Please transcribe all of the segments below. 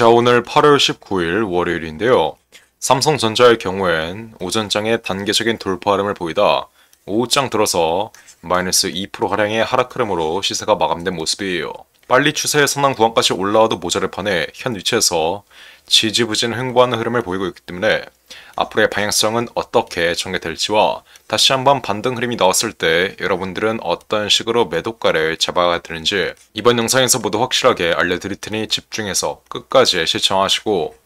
자, 오늘 8월 19일 월요일인데요. 삼성전자의 경우엔 오전장에 단계적인 돌파 름을 보이다 오후장 들어서 마이너스 2% 하량의 하락 흐름으로 시세가 마감된 모습이에요. 빨리 추세에선당 구간까지 올라와도 모자를 판에 현 위치에서 지지부진 횡보하는 흐름을 보이고 있기 때문에 앞으로의 방향성은 어떻게 전개될지와 다시 한번 반등 흐름이 나왔을 때 여러분들은 어떤 식으로 매도가를 잡아야 되는지 이번 영상에서 모두 확실하게 알려드릴 테니 집중해서 끝까지 시청하시고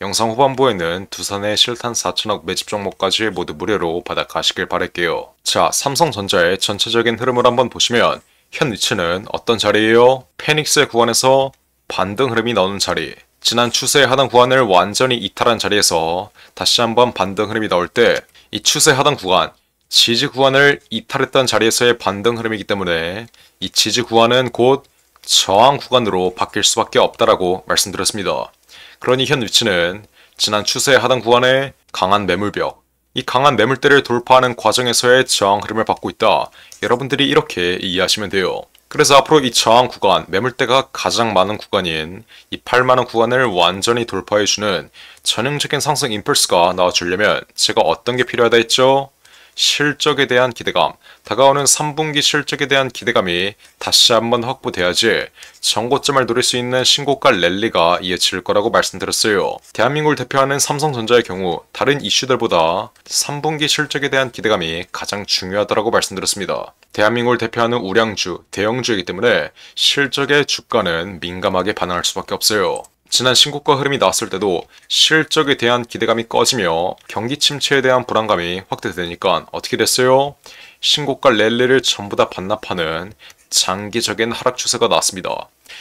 영상 후반부에는 두산의 실탄 4천억 매집 종목까지 모두 무료로 받아가시길 바랄게요. 자, 삼성전자의 전체적인 흐름을 한번 보시면 현 위치는 어떤 자리예요? 페닉스의 구간에서 반등 흐름이 나오는 자리. 지난 추세 하단 구간을 완전히 이탈한 자리에서 다시 한번 반등 흐름이 나올 때 이 추세 하단 구간, 지지 구간을 이탈했던 자리에서의 반등 흐름이기 때문에 이 지지 구간은 곧 저항 구간으로 바뀔 수밖에 없다라고 말씀드렸습니다. 그러니 현 위치는 지난 추세 하단 구간의 강한 매물벽, 이 강한 매물대를 돌파하는 과정에서의 저항 흐름을 받고 있다. 여러분들이 이렇게 이해하시면 돼요. 그래서 앞으로 이 저항 구간, 매물대가 가장 많은 구간인 이 8만원 구간을 완전히 돌파해주는 전형적인 상승 임펄스가 나와주려면 제가 어떤 게 필요하다 했죠? 실적에 대한 기대감, 다가오는 3분기 실적에 대한 기대감이 다시 한번 확보돼야지 정고점을 노릴 수 있는 신고가 랠리가 이어질 거라고 말씀드렸어요. 대한민국을 대표하는 삼성전자의 경우 다른 이슈들보다 3분기 실적에 대한 기대감이 가장 중요하다고 말씀드렸습니다. 대한민국을 대표하는 우량주, 대형주이기 때문에 실적의 주가는 민감하게 반응할 수밖에 없어요. 지난 신고가 흐름이 나왔을 때도 실적에 대한 기대감이 꺼지며 경기 침체에 대한 불안감이 확대되니까 어떻게 됐어요? 신고가 랠리를 전부 다 반납하는 장기적인 하락 추세가 나왔습니다.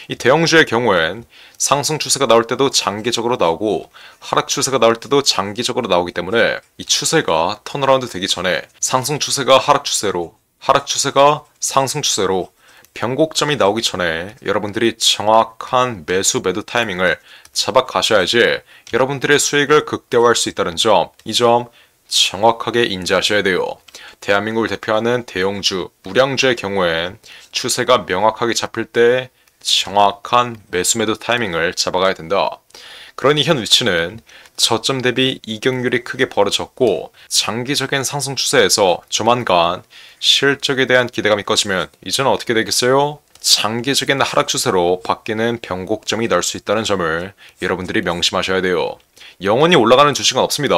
이 대형주의 경우엔 상승 추세가 나올 때도 장기적으로 나오고 하락 추세가 나올 때도 장기적으로 나오기 때문에 이 추세가 턴어라운드 되기 전에 상승 추세가 하락 추세로 하락 추세가 상승 추세로 변곡점이 나오기 전에 여러분들이 정확한 매수 매도 타이밍을 잡아 가셔야지 여러분들의 수익을 극대화할 수 있다는 점, 이 점 정확하게 인지하셔야 돼요. 대한민국을 대표하는 대형주, 무량주의 경우엔 추세가 명확하게 잡힐 때 정확한 매수 매도 타이밍을 잡아가야 된다. 그러니 현 위치는 저점 대비 이격률이 크게 벌어졌고 장기적인 상승 추세에서 조만간 실적에 대한 기대감이 꺼지면 이제는 어떻게 되겠어요? 장기적인 하락 추세로 바뀌는 변곡점이 날 수 있다는 점을 여러분들이 명심하셔야 돼요. 영원히 올라가는 주식은 없습니다.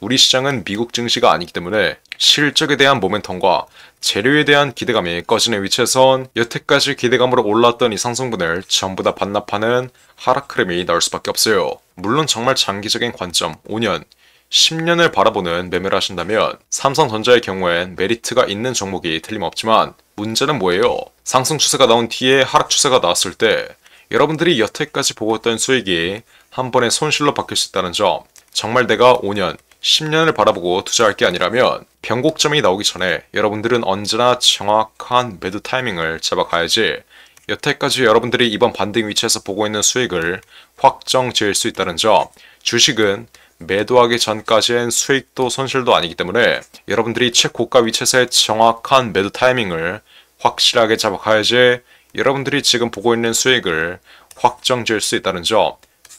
우리 시장은 미국 증시가 아니기 때문에 실적에 대한 모멘텀과 재료에 대한 기대감이 꺼지는 위치에선 여태까지 기대감으로 올랐던 이 상승분을 전부 다 반납하는 하락 흐름이 나올 수밖에 없어요. 물론 정말 장기적인 관점 5년 10년을 바라보는 매매를 하신다면 삼성전자의 경우엔 메리트가 있는 종목이 틀림없지만 문제는 뭐예요? 상승 추세가 나온 뒤에 하락 추세가 나왔을 때 여러분들이 여태까지 보고 있던 수익이 한번에 손실로 바뀔 수 있다는 점 정말 내가 5년, 10년을 바라보고 투자할 게 아니라면 변곡점이 나오기 전에 여러분들은 언제나 정확한 매도 타이밍을 잡아가야지 여태까지 여러분들이 이번 반등 위치에서 보고 있는 수익을 확정 지을 수 있다는 점 주식은 매도하기 전까지엔 수익도 손실도 아니기 때문에 여러분들이 최고가 위치에서의 정확한 매도 타이밍을 확실하게 잡아가야지 여러분들이 지금 보고 있는 수익을 확정 지을 수 있다는 점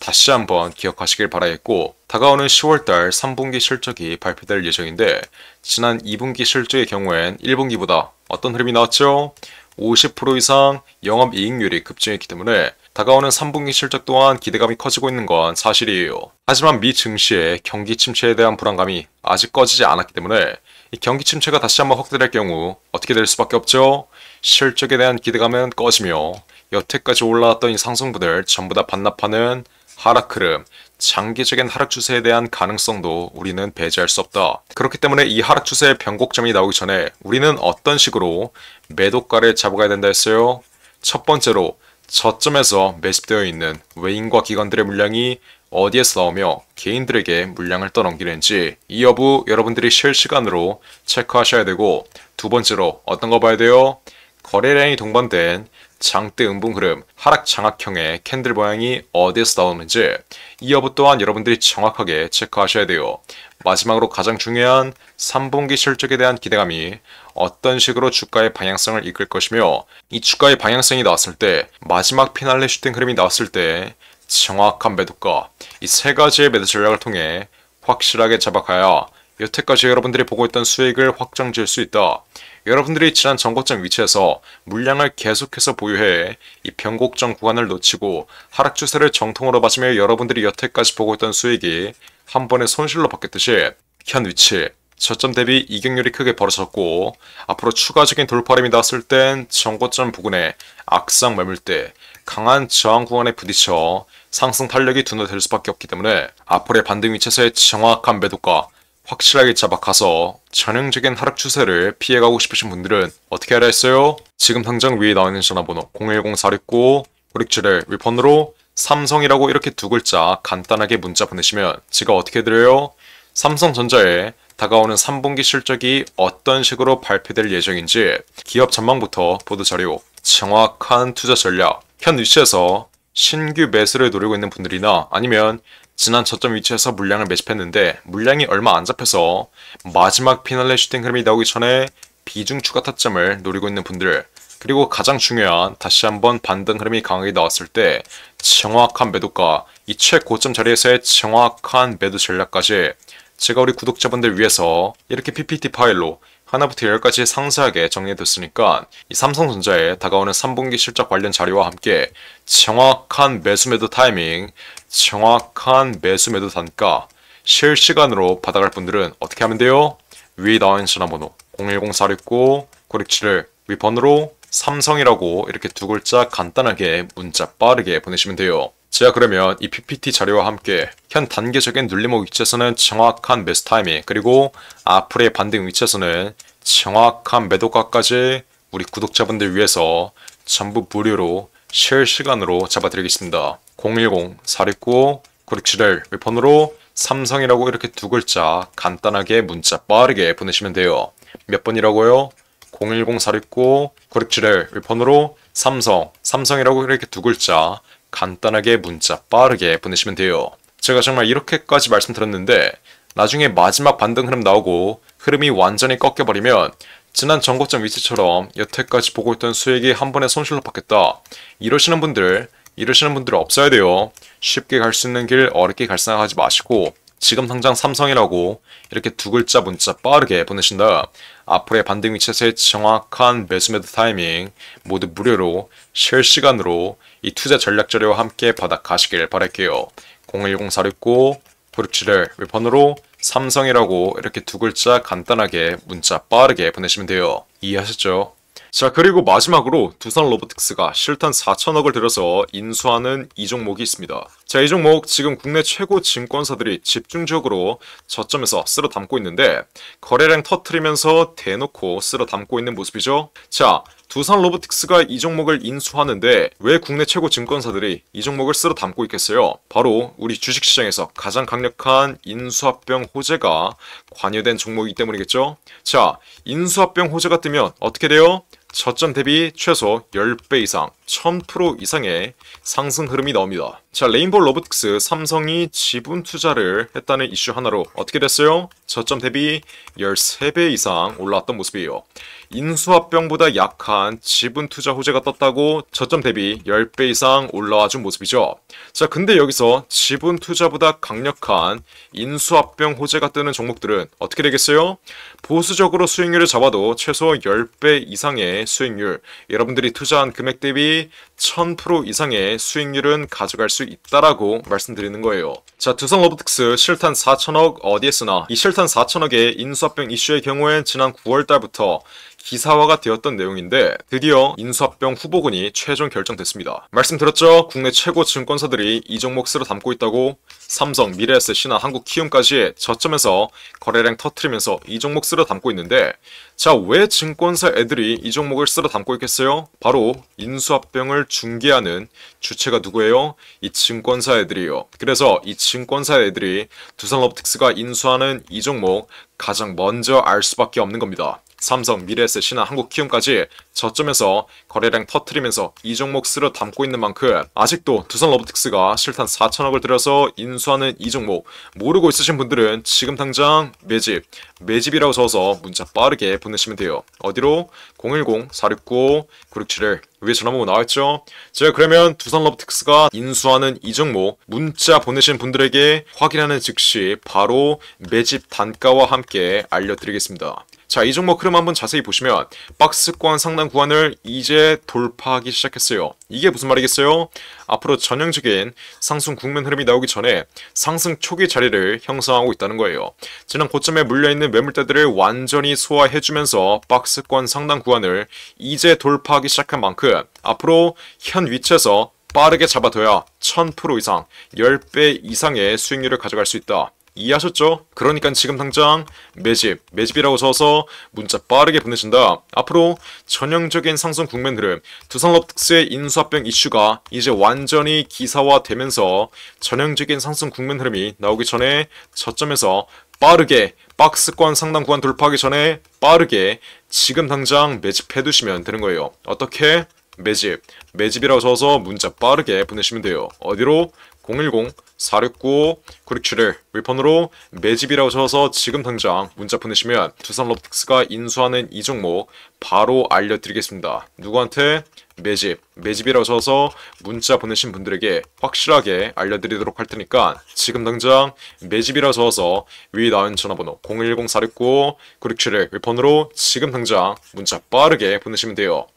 다시 한번 기억하시길 바라겠고 다가오는 10월달 3분기 실적이 발표될 예정인데 지난 2분기 실적의 경우엔 1분기보다 어떤 흐름이 나왔죠? 50% 이상 영업이익률이 급증했기 때문에 다가오는 3분기 실적 또한 기대감이 커지고 있는 건 사실이에요. 하지만 미 증시의 경기 침체에 대한 불안감이 아직 꺼지지 않았기 때문에 이 경기 침체가 다시 한번 확대될 경우 어떻게 될 수밖에 없죠? 실적에 대한 기대감은 꺼지며 여태까지 올라왔던 이상승부들 전부 다 반납하는 하락 흐름, 장기적인 하락 추세에 대한 가능성도 우리는 배제할 수 없다. 그렇기 때문에 이 하락 추세의 변곡점이 나오기 전에 우리는 어떤 식으로 매도가를 잡아가야 된다 했어요? 첫 번째로 저점에서 매집되어 있는 외인과 기관들의 물량이 어디에서 나오며 개인들에게 물량을 떠넘기는지 이 여부 여러분들이 실시간으로 체크하셔야 되고 두 번째로 어떤 거 봐야 돼요? 거래량이 동반된 장대 음봉 흐름, 하락 장악형의 캔들 모양이 어디에서 나오는지 이 여부 또한 여러분들이 정확하게 체크하셔야 돼요. 마지막으로 가장 중요한 3분기 실적에 대한 기대감이 어떤 식으로 주가의 방향성을 이끌 것이며 이 주가의 방향성이 나왔을 때 마지막 피날레 슈팅 흐름이 나왔을 때 정확한 매도가 이 세 가지의 매도 전략을 통해 확실하게 잡아가야 여태까지 여러분들이 보고 있던 수익을 확정 지을 수 있다. 여러분들이 지난 전고점 위치에서 물량을 계속해서 보유해 이 변곡점 구간을 놓치고 하락 추세를 정통으로 맞으며 여러분들이 여태까지 보고 있던 수익이 한 번에 손실로 바뀌듯이 현 위치 저점 대비 이격률이 크게 벌어졌고 앞으로 추가적인 돌파림이 나왔을 땐 전고점 부근에 악상 매물대 강한 저항 구간에 부딪혀 상승 탄력이 둔화될 수밖에 없기 때문에 앞으로의 반등 위치에서의 정확한 매도가 확실하게 잡아가서 전형적인 하락 추세를 피해가고 싶으신 분들은 어떻게 하야 했어요? 지금 당장 위에 나와 있는 전화번호 010-469고6 7를 위폰으로 삼성이라고 이렇게 두 글자 간단하게 문자 보내시면 제가 어떻게 드려요? 삼성전자에 다가오는 3분기 실적이 어떤 식으로 발표될 예정인지 기업 전망부터 보도 자료, 정확한 투자 전략, 현 위치에서 신규 매수를 노리고 있는 분들이나 아니면 지난 저점 위치에서 물량을 매집했는데 물량이 얼마 안 잡혀서 마지막 피날레 슈팅 흐름이 나오기 전에 비중 추가 타점을 노리고 있는 분들 그리고 가장 중요한 다시 한번 반등 흐름이 강하게 나왔을 때 정확한 매도가 이 최고점 자리에서의 정확한 매도 전략까지 제가 우리 구독자분들 위해서 이렇게 PPT 파일로 하나부터 열까지 상세하게 정리해뒀으니까 이 삼성전자에 다가오는 3분기 실적 관련 자료와 함께 정확한 매수 매도 타이밍, 정확한 매수 매도 단가, 실시간으로 받아갈 분들은 어떻게 하면 돼요? 위에 나와 있는 전화번호 010-469-967을 위번으로 삼성이라고 이렇게 두 글자 간단하게 문자 빠르게 보내시면 돼요. 자 그러면 이 PPT 자료와 함께 현 단계적인 눌림목 위치에서는 정확한 매수 타이밍 그리고 앞으로의 반등 위치에서는 정확한 매도가까지 우리 구독자분들 위해서 전부 무료로 실시간으로 잡아드리겠습니다. 010-469-9671 웹폰으로 삼성이라고 이렇게 두 글자 간단하게 문자 빠르게 보내시면 돼요. 몇 번이라고요? 010-469-9671 웹폰으로 삼성, 삼성이라고 이렇게 두 글자 간단하게 문자 빠르게 보내시면 돼요. 제가 정말 이렇게까지 말씀드렸는데 나중에 마지막 반등 흐름 나오고 흐름이 완전히 꺾여버리면 지난 전고점 위치처럼 여태까지 보고 있던 수익이 한 번에 손실로 바뀌었다. 이러시는 분들, 이러시는 분들 없어야 돼요. 쉽게 갈 수 있는 길 어렵게 갈생각하지 마시고 지금 당장 삼성이라고 이렇게 두 글자 문자 빠르게 보내신다. 앞으로의 반등 위치에서의 정확한 매수 매도 타이밍 모두 무료로 실시간으로 이 투자 전략 자료와 함께 받아 가시길 바랄게요. 0 1 0 4 6 9 9 6 7번호로 삼성이라고 이렇게 두 글자 간단하게 문자 빠르게 보내시면 돼요. 이해하셨죠? 자 그리고 마지막으로 두산 로보틱스가 실탄 4천억을 들여서 인수하는 이 종목이 있습니다. 자 이 종목 지금 국내 최고 증권사들이 집중적으로 저점에서 쓸어 담고 있는데 거래량 터트리면서 대놓고 쓸어 담고 있는 모습이죠. 자 두산 로보틱스가 이 종목을 인수하는데 왜 국내 최고 증권사들이 이 종목을 쓸어 담고 있겠어요? 바로 우리 주식시장에서 가장 강력한 인수합병 호재가 관여된 종목이기 때문이겠죠? 자 인수합병 호재가 뜨면 어떻게 돼요? 첫점 대비 최소 10배 이상, 1000% 이상의 상승 흐름이 나옵니다. 자, 레인보 로보틱스 삼성이 지분 투자를 했다는 이슈 하나로 어떻게 됐어요? 저점 대비 13배 이상 올라왔던 모습이에요. 인수합병보다 약한 지분 투자 호재가 떴다고 저점 대비 10배 이상 올라와 준 모습이죠. 자, 근데 여기서 지분 투자보다 강력한 인수합병 호재가 뜨는 종목들은 어떻게 되겠어요? 보수적으로 수익률을 잡아도 최소 10배 이상의 수익률, 여러분들이 투자한 금액 대비 1000% 이상의 수익률은 가져갈 수 있다라고 말씀드리는 거예요. 자, 두성 로보틱스 실탄 4천억 어디에 쓰나? 이 실탄 4천억의 인수합병 이슈의 경우엔 지난 9월 달부터 기사화가 되었던 내용인데 드디어 인수합병 후보군이 최종 결정됐습니다. 말씀드렸죠? 국내 최고 증권사들이 이 종목 쓰러 담고 있다고 삼성, 미래에셋이나 한국 키움까지 저점에서 거래량 터트리면서 이 종목 쓰러 담고 있는데 자 왜 증권사 애들이 이 종목을 쓰러 담고 있겠어요? 바로 인수합병을 중개하는 주체가 누구예요? 이 증권사 애들이요. 그래서 이 증권사 애들이 두산업틱스가 인수하는 이 종목 가장 먼저 알 수밖에 없는 겁니다. 삼성, 미래에셋, 신한, 한국 키움까지 저점에서 거래량 터트리면서 이 종목 쓰러 담고 있는 만큼 아직도 두산 로보틱스가 실탄 4천억을 들여서 인수하는 이 종목 모르고 있으신 분들은 지금 당장 매집, 매집이라고 적어서 문자 빠르게 보내시면 돼요. 어디로? 010-469-9671 위에 전화번호 나와있죠? 제가 그러면 두산 로보틱스가 인수하는 이 종목 문자 보내신 분들에게 확인하는 즉시 바로 매집 단가와 함께 알려드리겠습니다. 자, 이 종목 흐름 한번 자세히 보시면 박스권 상단 구간을 이제 돌파하기 시작했어요. 이게 무슨 말이겠어요? 앞으로 전형적인 상승 국면 흐름이 나오기 전에 상승 초기 자리를 형성하고 있다는 거예요. 지난 고점에 물려있는 매물대들을 완전히 소화해주면서 박스권 상단 구간을 이제 돌파하기 시작한 만큼 앞으로 현 위치에서 빠르게 잡아둬야 1000% 이상, 10배 이상의 수익률을 가져갈 수 있다. 이해하셨죠? 그러니까 지금 당장 매집, 매집이라고 써서 문자 빠르게 보내준다 앞으로 전형적인 상승 국면 흐름, 두산업특수의 인수합병 이슈가 이제 완전히 기사화되면서 전형적인 상승 국면 흐름이 나오기 전에 저점에서 빠르게 박스권 상당 구간 돌파하기 전에 빠르게 지금 당장 매집해 두시면 되는 거예요. 어떻게? 매집, 매집이라고 써서 문자 빠르게 보내시면 돼요. 어디로? 010-469-9671 위폰으로 매집이라고 적어서 지금 당장 문자 보내시면 두산 롭틱스가 인수하는 이 종목 바로 알려드리겠습니다. 누구한테? 매집, 매집이라고 적어서 문자 보내신 분들에게 확실하게 알려드리도록 할 테니까 지금 당장 매집이라고 적어서 위에 나온 전화번호 010-469-9671 위폰으로 지금 당장 문자 빠르게 보내시면 돼요.